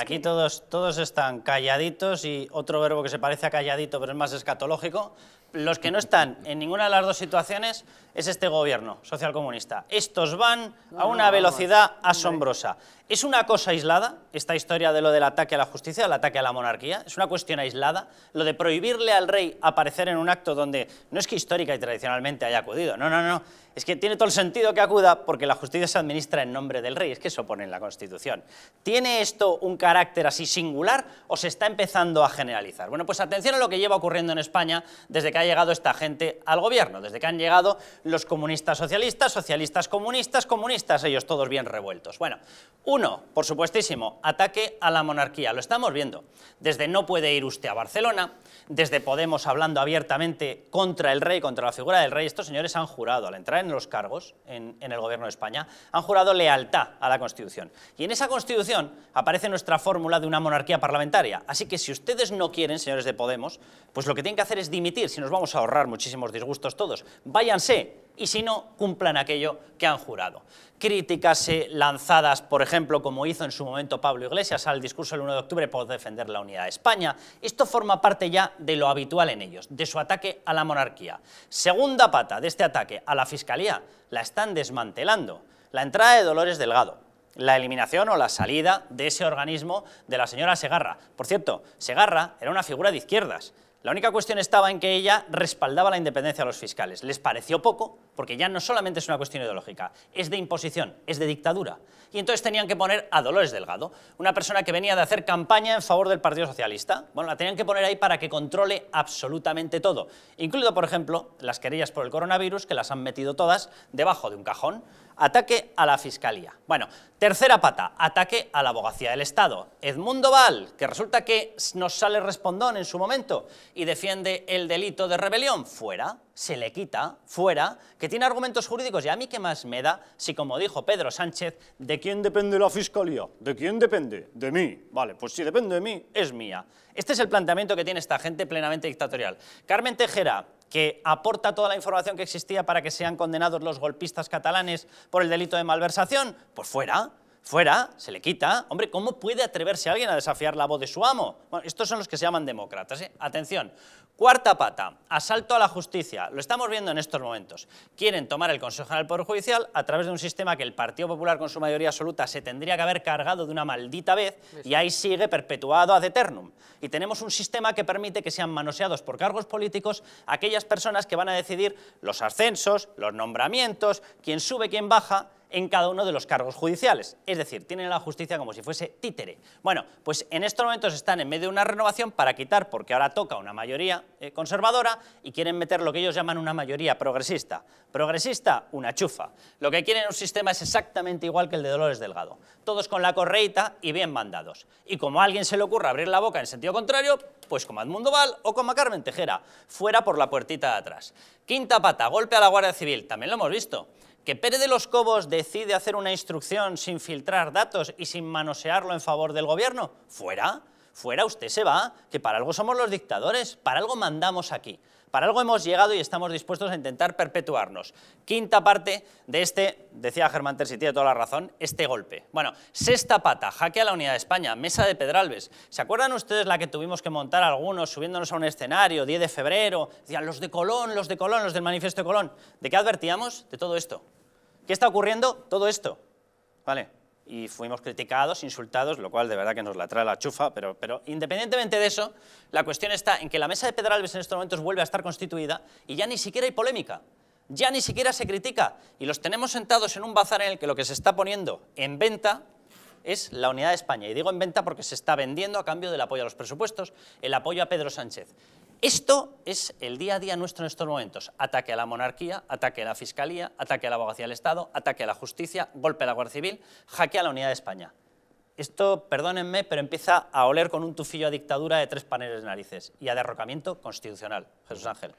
Aquí todos, todos están calladitos y otro verbo que se parece a calladito pero es más escatológico, los que no están en ninguna de las dos situaciones es este gobierno socialcomunista. Estos van a una velocidad asombrosa. Es una cosa aislada, esta historia de lo del ataque a la justicia, al ataque a la monarquía, es una cuestión aislada. Lo de prohibirle al rey aparecer en un acto donde no es que histórica y tradicionalmente haya acudido, no, no, no, es que tiene todo el sentido que acuda porque la justicia se administra en nombre del rey, es que eso pone en la Constitución. ¿Tiene esto un carácter así singular o se está empezando a generalizar? Bueno, pues atención a lo que lleva ocurriendo en España desde que ha llegado esta gente al gobierno, desde que han llegado los comunistas socialistas, socialistas comunistas, comunistas, ellos todos bien revueltos. Bueno, uno, por supuestísimo, ataque a la monarquía, lo estamos viendo. Desde no puede ir usted a Barcelona, desde Podemos hablando abiertamente contra el rey, contra la figura del rey, estos señores han jurado, al entrar en los cargos en, el gobierno de España, han jurado lealtad a la Constitución. Y en esa Constitución aparece nuestra fórmula de una monarquía parlamentaria. Así que si ustedes no quieren, señores de Podemos, pues lo que tienen que hacer es dimitir. Si nos vamos a ahorrar muchísimos disgustos todos. Váyanse y si no, cumplan aquello que han jurado. Críticas eh, lanzadas, por ejemplo, como hizo en su momento Pablo Iglesias al discurso del 1 de octubre por defender la unidad de España, esto forma parte ya de lo habitual en ellos, de su ataque a la monarquía. Segunda pata de este ataque a la Fiscalía, la están desmantelando, la entrada de Dolores Delgado, la eliminación o la salida de ese organismo de la señora Segarra. Por cierto, Segarra era una figura de izquierdas, la única cuestión estaba en que ella respaldaba la independencia de los fiscales. Les pareció poco, porque ya no solamente es una cuestión ideológica, es de imposición, es de dictadura. Y entonces tenían que poner a Dolores Delgado, una persona que venía de hacer campaña en favor del Partido Socialista. Bueno, la tenían que poner ahí para que controle absolutamente todo, incluido, por ejemplo, las querellas por el coronavirus, que las han metido todas debajo de un cajón ataque a la Fiscalía. Bueno, tercera pata, ataque a la abogacía del Estado. Edmundo Val, que resulta que nos sale respondón en su momento y defiende el delito de rebelión, fuera, se le quita, fuera, que tiene argumentos jurídicos y a mí qué más me da si, como dijo Pedro Sánchez, ¿de quién depende la Fiscalía? ¿De quién depende? De mí. Vale, pues si depende de mí, es mía. Este es el planteamiento que tiene esta gente plenamente dictatorial. Carmen Tejera, que aporta toda la información que existía para que sean condenados los golpistas catalanes por el delito de malversación, pues fuera, fuera, se le quita. Hombre, ¿cómo puede atreverse alguien a desafiar la voz de su amo? Bueno, estos son los que se llaman demócratas. ¿eh? Atención. Cuarta pata, asalto a la justicia. Lo estamos viendo en estos momentos. Quieren tomar el Consejo General del Poder Judicial a través de un sistema que el Partido Popular con su mayoría absoluta se tendría que haber cargado de una maldita vez y ahí sigue perpetuado ad eternum. Y tenemos un sistema que permite que sean manoseados por cargos políticos aquellas personas que van a decidir los ascensos, los nombramientos, quién sube, quién baja en cada uno de los cargos judiciales. Es decir, tienen la justicia como si fuese títere. Bueno, pues en estos momentos están en medio de una renovación para quitar, porque ahora toca una mayoría eh, conservadora y quieren meter lo que ellos llaman una mayoría progresista. Progresista, una chufa. Lo que quieren un sistema es exactamente igual que el de Dolores Delgado. Todos con la correita y bien mandados. Y como a alguien se le ocurra abrir la boca en sentido contrario, pues como Edmundo Val o como a Carmen Tejera, fuera por la puertita de atrás. Quinta pata, golpe a la Guardia Civil, también lo hemos visto que Pérez de los Cobos decide hacer una instrucción sin filtrar datos y sin manosearlo en favor del gobierno, fuera. Fuera, usted se va, que para algo somos los dictadores, para algo mandamos aquí. Para algo hemos llegado y estamos dispuestos a intentar perpetuarnos. Quinta parte de este, decía Germán Terzi, tiene toda la razón, este golpe. Bueno, sexta pata, jaque a la unidad de España, mesa de Pedralbes. ¿Se acuerdan ustedes la que tuvimos que montar algunos subiéndonos a un escenario, 10 de febrero? Decían, los de Colón, los de Colón, los del manifiesto de Colón. ¿De qué advertíamos? De todo esto. ¿Qué está ocurriendo? Todo esto. ¿Vale? y fuimos criticados, insultados, lo cual de verdad que nos la trae la chufa, pero, independientemente de eso, la cuestión está en que la mesa de Pedralbes en estos momentos vuelve a estar constituida y ya ni siquiera hay polémica, ya ni siquiera se critica y los tenemos sentados en un bazar en el que lo que se está poniendo en venta es la unidad de España. Y digo en venta porque se está vendiendo a cambio del apoyo a los presupuestos, el apoyo a Pedro Sánchez. Esto es el día a día nuestro en estos momentos. Ataque a la monarquía, ataque a la fiscalía, ataque a la abogacía del Estado, ataque a la justicia, golpe a la Guardia Civil, jaque a la unidad de España. Esto, perdónenme, pero empieza a oler con un tufillo a dictadura de tres paneles de narices y a derrocamiento constitucional. Jesús Ángel.